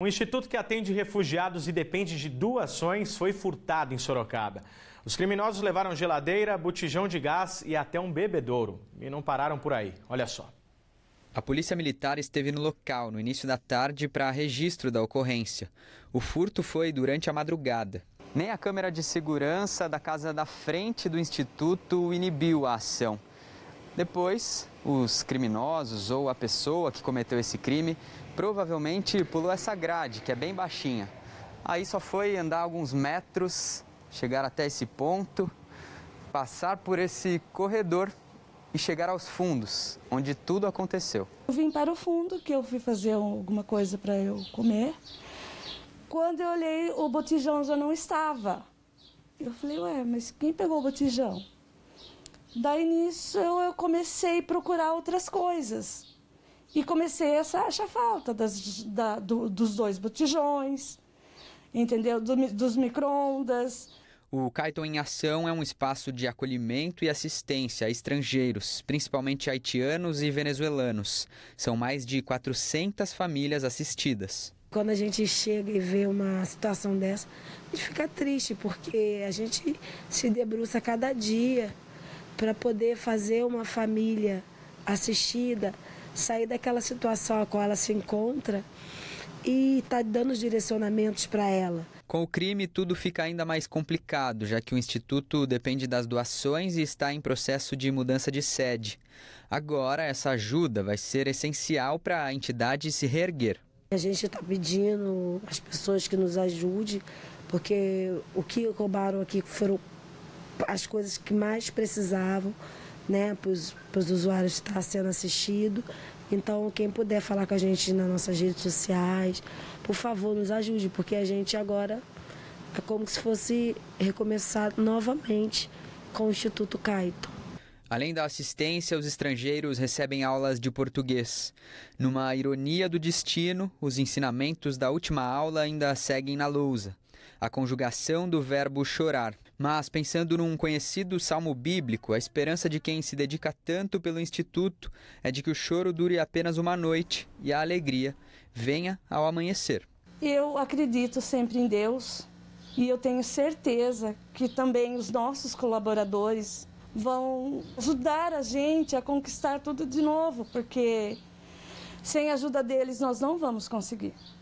Um instituto que atende refugiados e depende de doações foi furtado em Sorocaba. Os criminosos levaram geladeira, botijão de gás e até um bebedouro. E não pararam por aí. Olha só. A polícia militar esteve no local no início da tarde para registro da ocorrência. O furto foi durante a madrugada. Nem a câmera de segurança da casa da frente do instituto inibiu a ação. Depois, os criminosos ou a pessoa que cometeu esse crime provavelmente pulou essa grade, que é bem baixinha. Aí só foi andar alguns metros, chegar até esse ponto, passar por esse corredor e chegar aos fundos, onde tudo aconteceu. Eu vim para o fundo, que eu fui fazer alguma coisa para eu comer. Quando eu olhei, o botijão já não estava. Eu falei, ué, mas quem pegou o botijão? Daí nisso eu comecei a procurar outras coisas. E comecei a achar falta das, da, do, dos dois botijões, entendeu? Do, dos micro-ondas. O Caiton em Ação é um espaço de acolhimento e assistência a estrangeiros, principalmente haitianos e venezuelanos. São mais de 400 famílias assistidas. Quando a gente chega e vê uma situação dessa, a gente fica triste, porque a gente se debruça cada dia para poder fazer uma família assistida sair daquela situação a qual ela se encontra e está dando os direcionamentos para ela. Com o crime, tudo fica ainda mais complicado, já que o Instituto depende das doações e está em processo de mudança de sede. Agora, essa ajuda vai ser essencial para a entidade se reerguer. A gente está pedindo às pessoas que nos ajudem, porque o que roubaram aqui foram as coisas que mais precisavam né, para os usuários estar tá sendo assistido. Então, quem puder falar com a gente nas nossas redes sociais, por favor, nos ajude, porque a gente agora é como se fosse recomeçar novamente com o Instituto Caeton. Além da assistência, os estrangeiros recebem aulas de português. Numa ironia do destino, os ensinamentos da última aula ainda seguem na lousa. A conjugação do verbo chorar. Mas, pensando num conhecido salmo bíblico, a esperança de quem se dedica tanto pelo Instituto é de que o choro dure apenas uma noite e a alegria venha ao amanhecer. Eu acredito sempre em Deus e eu tenho certeza que também os nossos colaboradores vão ajudar a gente a conquistar tudo de novo, porque sem a ajuda deles nós não vamos conseguir.